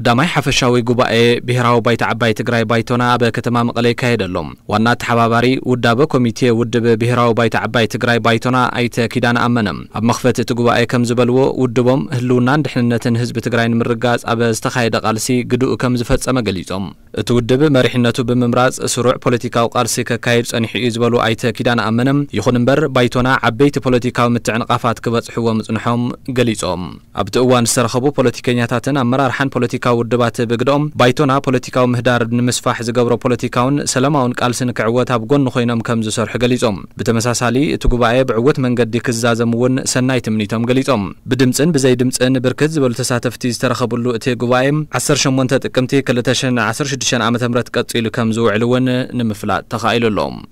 ቀዳማይ ሓፈሻዊ ጉባኤ ብሔራዊ ባይተ ዓባይ ትግራይ ባይቶና ኣብ ከተማ መቐለ ይካየድ ኣሎ ዋና ተሓባባሪ ውዳበ ኮሚቴ ውድብ ብሔራዊ ባይተ ዓባይ ትግራይ ባይቶና ኣይተ ኪዳነ ኣመነ ኣብ መኽፈቲ እቲ ጉባኤ ከም ዝበልዎ ውድቦም ህልውናን ድሕንነትን ህዝቢ ትግራይ ንምርጋጽ ኣብ ዝተኻየደ ቃልሲ ግድኡ ከም ዝፈጸመ ገሊጾም እቲ ውድብ መሪሕነቱ ብምምራጽ ስሩዕ ፖለቲካዊ ቃልሲ ከካይድ ጸኒሑ እዩ ዝበሉ ኣይተ ኪዳነ ኣመነ ይኹን እምበር ባይቶና ዓበይቲ ፖለቲካዊ ምትዕንቓፋት ክበጽሕዎ ምጽንሖም ገሊጾም ኣብቲ እዋን ዝተረኸቡ ፖለቲከኛታትን ኣመራርሓን ፖለቲካ ودبات بقدوم بايتونا بوليتيكاو مهدار نمسفاح زقابرو بوليتيكاون سلاماون كالسن كعوات هابقون نخوينام كمزو سرح قليزوم بتمساسالي تقوبعي بعوات من قد ديك الزازة مون سنايت منيتام قليزوم بدمسن بزي دمسن بركز بلتسات فتيز ترخبو اللو اتي قوبعيم عصر شمونتا تقمتي كلتشن عصر شدشان عمتم رتكت إلو كمزو علوان نمفلات تخايلو اللوم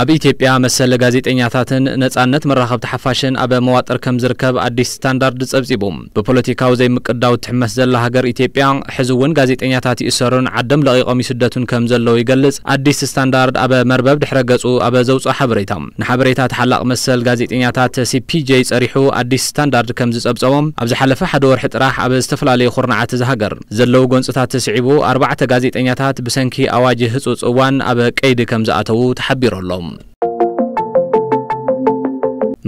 ኣብ ኢትዮጵያ መሰለ ጋዜጠኛታትን ነፃነት መራኸብቲ ሓፋሽን ኣብ መዋጥር ከም ዝርከብ ኣዲስ ስታንዳርድ ጸብጺቡ ብፖለቲካዊ ዘይምቅዳው ትሕመስ ዘላ ሃገር ኢትዮጵያ ሕዚ እውን ጋዜጠኛታት ይእሰሩን ዓደም ለቒቖም ይስደቱን ከም ዘለዉ ይገልጽ ኣዲስ ስታንዳርድ ኣብ መርበብ ድሕረ ገጹ ኣብ ዘውፅኦ ሓበሬታ ንሓበሬታ ተሓላቕ መሰል ጋዜጠኛታት ሲፒጄ ጸሪሑ ኣዲስ ስታንዳርድ ከም ዝጸብጸቦም ኣብ ዝሓለፈ ሓደ ወርሒ ጥራሕ ኣብ ዝተፈላለዩ ኩርናዓት ዝሃገር ዘለዉ ጎንፅታት ተስዒቡ ኣርባዕተ ጋዜጠኛታት ብሰንኪ ኣዋጅ ህፁፅ እዋን ኣብ ቀይዲ ከም ዝኣተዉ ተሓቢሩ ኣሎም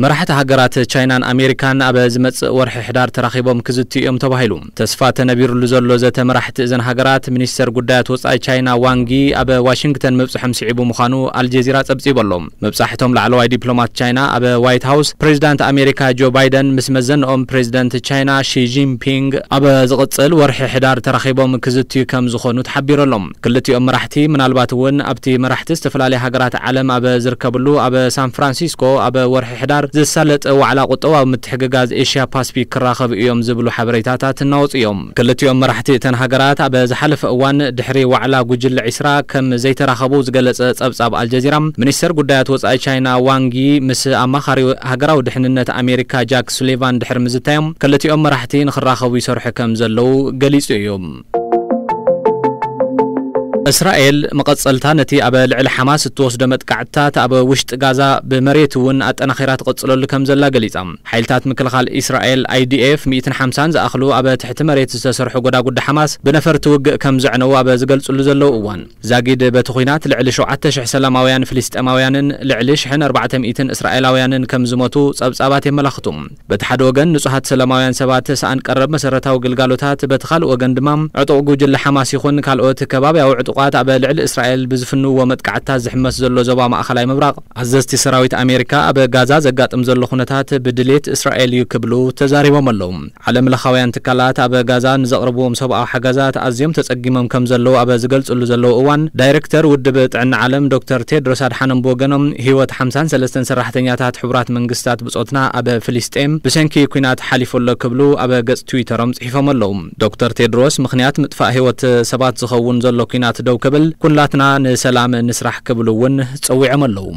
መራሕቲ ሃገራት ቻይናን ኣሜሪካን ኣብ ዝመፅእ ወርሒ ሕዳር ተራኺቦም ክዝትዩ እዮም ተባሂሉ ተስፋ ተነቢሩሉ ዘሎ ዘተ መራሕቲ እዘን ሃገራት ሚኒስተር ጉዳያት ወፃኢ ቻይና ዋንጊ ኣብ ዋሽንግተን ምብፅሖም ስዒቡ ምዃኑ ኣልጀዚራ ጸብጺቡ ኣሎ መብጻሕቶም ላዕለዋይ ዲፕሎማት ቻይና ኣብ ዋይት ሃውስ ፕሬዚዳንት ኣሜሪካ ጆ ባይደን ምስ መዘንኦም ፕሬዚደንት ቻይና ሺጂንፒንግ ኣብ ዝቕጽል ወርሒ ሕዳር ተራኺቦም ክዝትዩ ከም ዝኾኑ ተሓቢሩ ኣሎም ክልቲኦም መራሕቲ ምናልባት እውን ኣብቲ መራሕቲ ዝተፈላለየ ሃገራት ዓለም ኣብ ዝርከብሉ ኣብ ሳን ፍራንሲስኮ ኣብ ወርሒ ሕዳር ንምፍጣር ዘሳለጠ ዋዕላ ቁጠባዊ ምትሕግጋዝ ኤሽያ ፓስፊክ ክራኸብ እዮም ዝብሉ ሓበሬታታት እናወፁ እዮም ክልቲኦም መራሕቲ እተን ሃገራት ኣብ ዝሓለፈ እዋን ድሕሪ ዋዕላ ጉጅለ ዒስራ ከም ዘይተራኸቡ ዝገለጸ ጸብጻብ ኣልጀዚራ ሚኒስተር ጉዳያት ወፃኢ ቻይና ዋንጊ ምስ ኣማኻሪ ሃገራዊ ድሕንነት ኣሜሪካ ጃክ ሱሌቫን ድሕሪ ምዝታዮም ክልቲኦም መራሕቲ ንኽራኸቡ ይሰርሑ ከም ዘለዉ ገሊጹ እዮም اسرائيل مقصلتها نتي ابا لعل حماس توس دمت قعدتات ابا وشت غازا بمريت ون اتنا خيرات قصلو لكم زلا قليزام حيلتات مكل خال اسرائيل اي دي اف ميتن حمسان زاخلو ابا تحت مريت سسرحو قدا قد حماس بنفر توق كم زعنو ابا زقل صلو زلو اوان زاقيد بتخينات لعل شو عتش حسلام اويان فلسط اماويان لعل شحن اربعة ميتن اسرائيل اويان كم زموتو سب سابات يملاختم بتحد وقن نسوحات سلام اويان سبات سان قرب مسرتاو قلقالوتات بتخال وقن دمام عطو قوجل حماس يخون كالوت كباب او عطو ጥቋት ኣብ ልዕሊ እስራኤል ብዝፍንውዎ መጥቃዕትታት ዝሕመስ ዘሎ ዞባ ማእኸላይ ምብራቕ ኣዘዝቲ ሰራዊት ኣሜሪካ ኣብ ጋዛ ዘጋጥም ዘሎ ኩነታት ብድሌት እስራኤል እዩ ክብሉ ተዛሪቦም ኣለዉ ዓለም ለኻውያን ትካላት ኣብ ጋዛ ንዘቕርብዎም ሰብኣዊ ሓገዛት ኣዝዮም ተጸጊሞም ከም ዘለዉ ኣብ ዝገልጽሉ ዘለዉ እዋን ዳይረክተር ውድብ ጥዕና ዓለም ዶክተር ቴድሮስ ኣድሓኖም ብወገኖም ህይወት 53 ሰራሕተኛታት ሕቡራት መንግስታት ብጾትና ኣብ ፍልስጤም ብሰንኪ ኩናት ሓሊፉ ኣሎ ክብሉ ኣብ ገጽ ትዊተሮም ጽሒፎም ኣለዉ ዶክተር ቴድሮስ ምክንያት ምጥፋእ ህይወት ሰባት ዝኸውን ዘሎ ኩናት ደው ክብል ኩላትና ንሰላም ንስራሕ ክብል እውን ፀዊዖም ኣለዉ